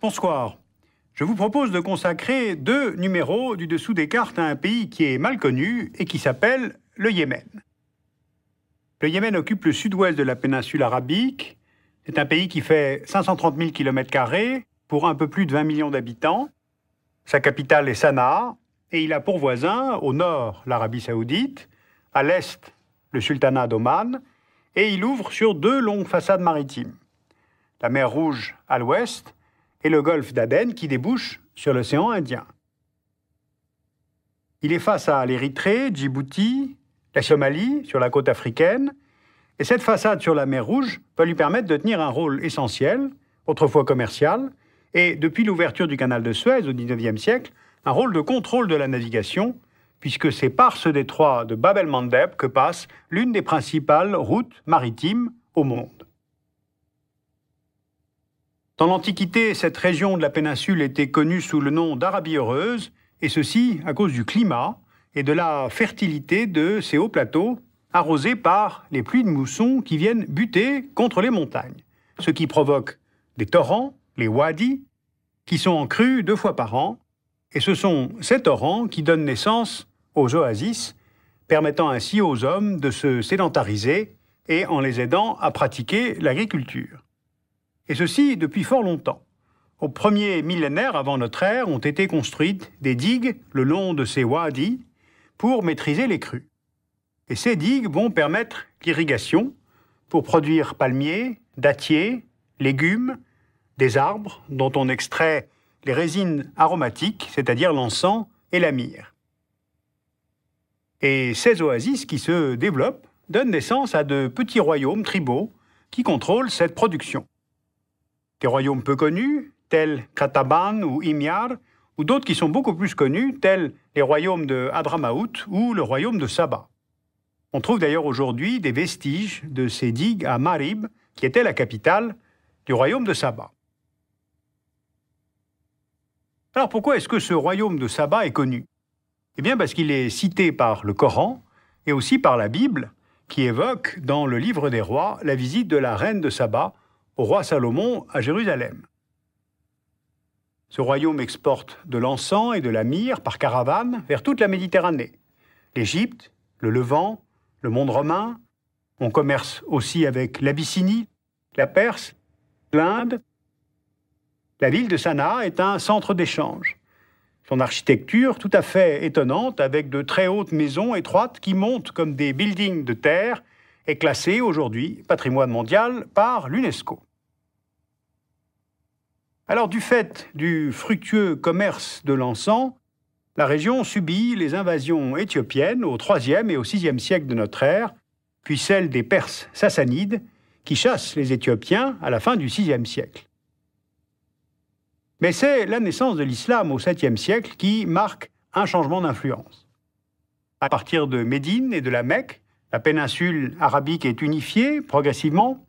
Bonsoir. Je vous propose de consacrer deux numéros du dessous des cartes à un pays qui est mal connu et qui s'appelle le Yémen. Le Yémen occupe le sud-ouest de la péninsule arabique, c'est un pays qui fait 530 000 km pour un peu plus de 20 millions d'habitants. Sa capitale est Sanaa et il a pour voisin au nord l'Arabie saoudite, à l'est le sultanat d'Oman et il ouvre sur deux longues façades maritimes. La mer Rouge à l'ouest et le golfe d'Aden qui débouche sur l'océan Indien. Il est face à l'Érythrée, Djibouti, la Somalie sur la côte africaine et cette façade sur la mer Rouge va lui permettre de tenir un rôle essentiel, autrefois commercial, et depuis l'ouverture du canal de Suez au XIXe siècle, un rôle de contrôle de la navigation, puisque c'est par ce détroit de Babel mandeb que passe l'une des principales routes maritimes au monde. Dans l'Antiquité, cette région de la péninsule était connue sous le nom d'Arabie heureuse, et ceci à cause du climat et de la fertilité de ses hauts plateaux arrosés par les pluies de mousson qui viennent buter contre les montagnes, ce qui provoque des torrents, les wadis, qui sont en crue deux fois par an, et ce sont ces torrents qui donnent naissance aux oasis, permettant ainsi aux hommes de se sédentariser et en les aidant à pratiquer l'agriculture. Et ceci depuis fort longtemps. Au premier millénaire avant notre ère ont été construites des digues le long de ces wadis pour maîtriser les crues. Et ces digues vont permettre l'irrigation pour produire palmiers, dattiers, légumes, des arbres dont on extrait les résines aromatiques, c'est-à-dire l'encens et la myrrhe. Et ces oasis qui se développent donnent naissance à de petits royaumes tribaux qui contrôlent cette production. Des royaumes peu connus, tels Krataban ou Imyar, ou d'autres qui sont beaucoup plus connus, tels les royaumes de Hadramaout ou le royaume de Saba. On trouve d'ailleurs aujourd'hui des vestiges de ces digues à Marib, qui était la capitale du royaume de Saba. Alors pourquoi est-ce que ce royaume de Saba est connu Eh bien parce qu'il est cité par le Coran et aussi par la Bible, qui évoque dans le livre des rois la visite de la reine de Saba au roi Salomon à Jérusalem. Ce royaume exporte de l'encens et de la myrrhe par caravane vers toute la Méditerranée, l'Égypte, le Levant, le monde romain, on commerce aussi avec l'Abyssinie, la Perse, l'Inde. La ville de Sanaa est un centre d'échange. Son architecture tout à fait étonnante, avec de très hautes maisons étroites qui montent comme des buildings de terre, est classée aujourd'hui patrimoine mondial par l'UNESCO. Alors du fait du fructueux commerce de l'encens, la région subit les invasions éthiopiennes au IIIe et au VIe siècle de notre ère, puis celle des Perses sassanides, qui chassent les Éthiopiens à la fin du VIe siècle. Mais c'est la naissance de l'islam au 7e siècle qui marque un changement d'influence. À partir de Médine et de la Mecque, la péninsule arabique est unifiée progressivement.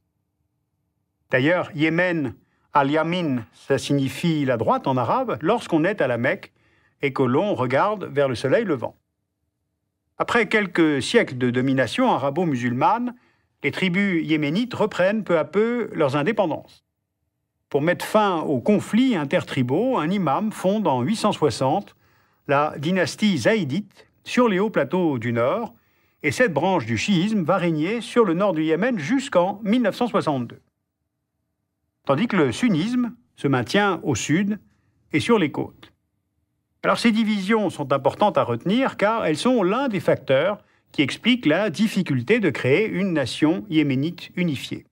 D'ailleurs, Yémen, al-Yamin, ça signifie la droite en arabe. Lorsqu'on est à la Mecque, et que l'on regarde vers le soleil levant. Après quelques siècles de domination arabo-musulmane, les tribus yéménites reprennent peu à peu leurs indépendances. Pour mettre fin aux conflits intertribaux, un imam fonde en 860 la dynastie zaïdite sur les hauts plateaux du nord, et cette branche du chiisme va régner sur le nord du Yémen jusqu'en 1962. Tandis que le sunnisme se maintient au sud et sur les côtes. Alors ces divisions sont importantes à retenir car elles sont l'un des facteurs qui expliquent la difficulté de créer une nation yéménite unifiée.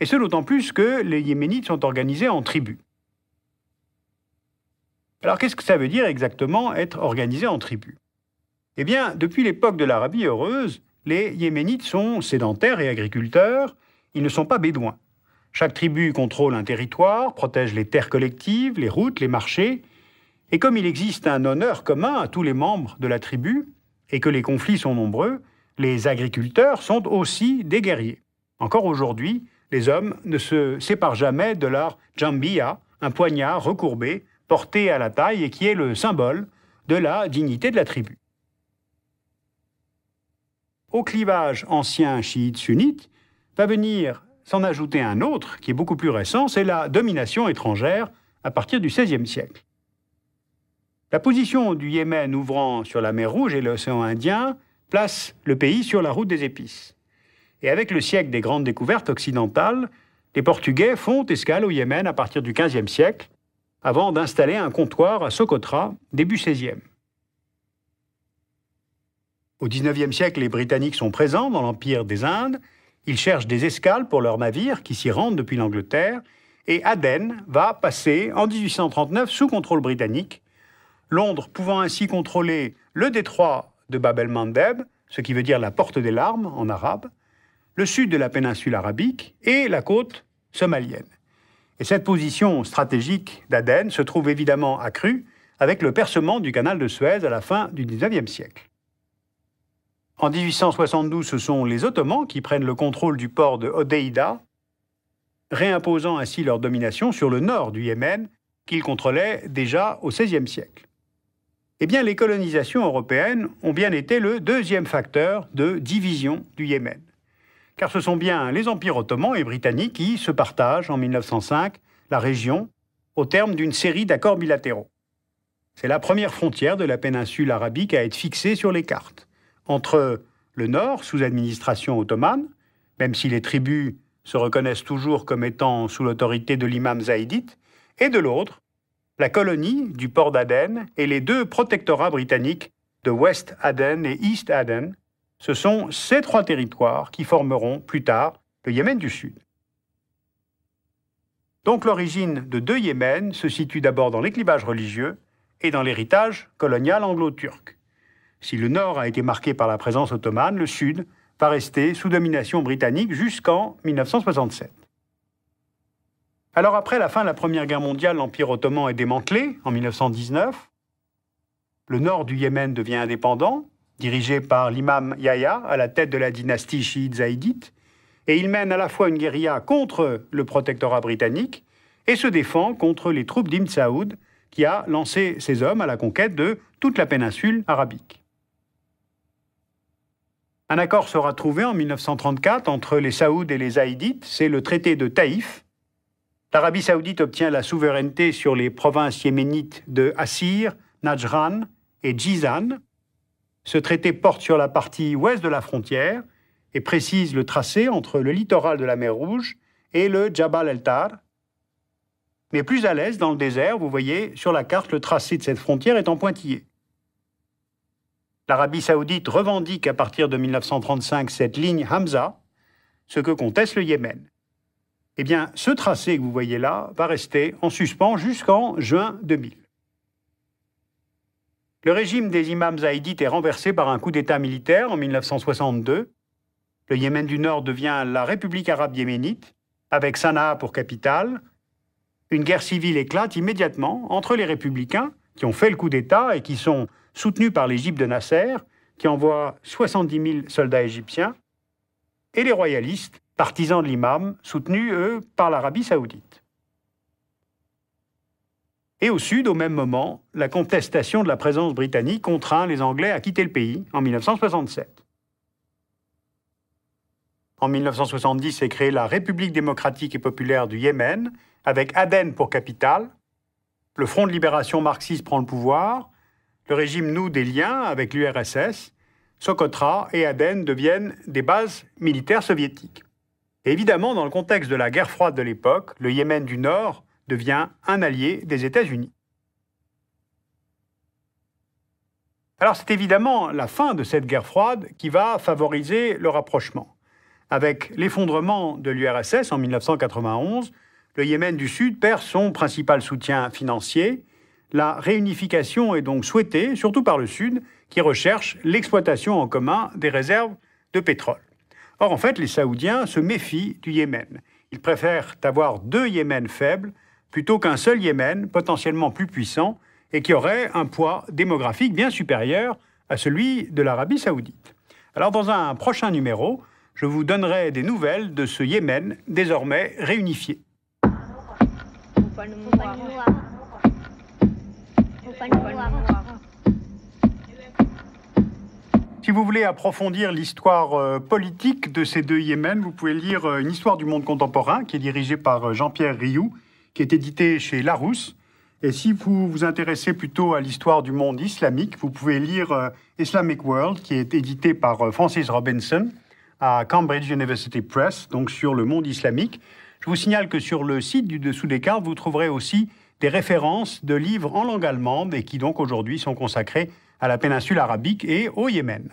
Et ce d'autant plus que les yéménites sont organisés en tribus. Alors qu'est-ce que ça veut dire exactement être organisé en tribus Eh bien, depuis l'époque de l'Arabie heureuse, les yéménites sont sédentaires et agriculteurs, ils ne sont pas bédouins. Chaque tribu contrôle un territoire, protège les terres collectives, les routes, les marchés, et comme il existe un honneur commun à tous les membres de la tribu, et que les conflits sont nombreux, les agriculteurs sont aussi des guerriers. Encore aujourd'hui, les hommes ne se séparent jamais de leur jambia, un poignard recourbé, porté à la taille et qui est le symbole de la dignité de la tribu. Au clivage ancien chiite-sunnite va venir s'en ajouter un autre qui est beaucoup plus récent, c'est la domination étrangère à partir du XVIe siècle. La position du Yémen ouvrant sur la mer Rouge et l'océan Indien place le pays sur la route des épices. Et avec le siècle des grandes découvertes occidentales, les Portugais font escale au Yémen à partir du XVe siècle, avant d'installer un comptoir à Socotra, début XVIe. Au XIXe siècle, les Britanniques sont présents dans l'Empire des Indes. Ils cherchent des escales pour leurs navires qui s'y rendent depuis l'Angleterre. Et Aden va passer en 1839 sous contrôle britannique Londres pouvant ainsi contrôler le détroit de Bab el-Mandeb, ce qui veut dire la porte des larmes en arabe, le sud de la péninsule arabique et la côte somalienne. Et cette position stratégique d'Aden se trouve évidemment accrue avec le percement du canal de Suez à la fin du XIXe siècle. En 1872, ce sont les Ottomans qui prennent le contrôle du port de Odeida, réimposant ainsi leur domination sur le nord du Yémen qu'ils contrôlaient déjà au XVIe siècle eh bien, les colonisations européennes ont bien été le deuxième facteur de division du Yémen. Car ce sont bien les empires ottomans et britanniques qui se partagent en 1905 la région au terme d'une série d'accords bilatéraux. C'est la première frontière de la péninsule arabique à être fixée sur les cartes, entre le nord, sous administration ottomane, même si les tribus se reconnaissent toujours comme étant sous l'autorité de l'imam zaïdite, et de l'autre, la colonie du port d'Aden et les deux protectorats britanniques de West Aden et East Aden, ce sont ces trois territoires qui formeront plus tard le Yémen du Sud. Donc l'origine de deux Yémen se situe d'abord dans les religieux et dans l'héritage colonial anglo-turc. Si le nord a été marqué par la présence ottomane, le sud va rester sous domination britannique jusqu'en 1967. Alors après la fin de la Première Guerre mondiale, l'Empire ottoman est démantelé en 1919. Le nord du Yémen devient indépendant, dirigé par l'imam Yahya à la tête de la dynastie chiite zaïdite, et il mène à la fois une guérilla contre le protectorat britannique et se défend contre les troupes d'Ibn Saoud qui a lancé ses hommes à la conquête de toute la péninsule arabique. Un accord sera trouvé en 1934 entre les Saouds et les Zaïdites, c'est le traité de Taïf, L'Arabie saoudite obtient la souveraineté sur les provinces yéménites de Assir, Najran et Jizan. Ce traité porte sur la partie ouest de la frontière et précise le tracé entre le littoral de la mer Rouge et le Jabal el-Tar. Mais plus à l'est, dans le désert, vous voyez sur la carte le tracé de cette frontière est en pointillé. L'Arabie saoudite revendique à partir de 1935 cette ligne Hamza, ce que conteste le Yémen eh bien, ce tracé que vous voyez là va rester en suspens jusqu'en juin 2000. Le régime des imams zaïdites est renversé par un coup d'État militaire en 1962. Le Yémen du Nord devient la République arabe yéménite, avec Sanaa pour capitale. Une guerre civile éclate immédiatement entre les républicains, qui ont fait le coup d'État et qui sont soutenus par l'Égypte de Nasser, qui envoie 70 000 soldats égyptiens, et les royalistes, partisans de l'imam, soutenus, eux, par l'Arabie saoudite. Et au sud, au même moment, la contestation de la présence britannique contraint les Anglais à quitter le pays en 1967. En 1970 est créée la République démocratique et populaire du Yémen, avec Aden pour capitale. Le Front de libération marxiste prend le pouvoir. Le régime noue des liens avec l'URSS. Socotra et Aden deviennent des bases militaires soviétiques évidemment, dans le contexte de la guerre froide de l'époque, le Yémen du Nord devient un allié des États-Unis. Alors c'est évidemment la fin de cette guerre froide qui va favoriser le rapprochement. Avec l'effondrement de l'URSS en 1991, le Yémen du Sud perd son principal soutien financier. La réunification est donc souhaitée, surtout par le Sud, qui recherche l'exploitation en commun des réserves de pétrole. Or, en fait, les Saoudiens se méfient du Yémen. Ils préfèrent avoir deux Yémen faibles plutôt qu'un seul Yémen potentiellement plus puissant et qui aurait un poids démographique bien supérieur à celui de l'Arabie saoudite. Alors dans un prochain numéro, je vous donnerai des nouvelles de ce Yémen désormais réunifié. Si vous voulez approfondir l'histoire euh, politique de ces deux Yémen, vous pouvez lire euh, Une histoire du monde contemporain, qui est dirigée par euh, Jean-Pierre Rioux, qui est édité chez Larousse. Et si vous vous intéressez plutôt à l'histoire du monde islamique, vous pouvez lire Islamic World, qui est édité par Francis Robinson à Cambridge University Press, donc sur le monde islamique. Je vous signale que sur le site du Dessous des cartes, vous trouverez aussi des références de livres en langue allemande et qui donc aujourd'hui sont consacrés à la péninsule arabique et au Yémen.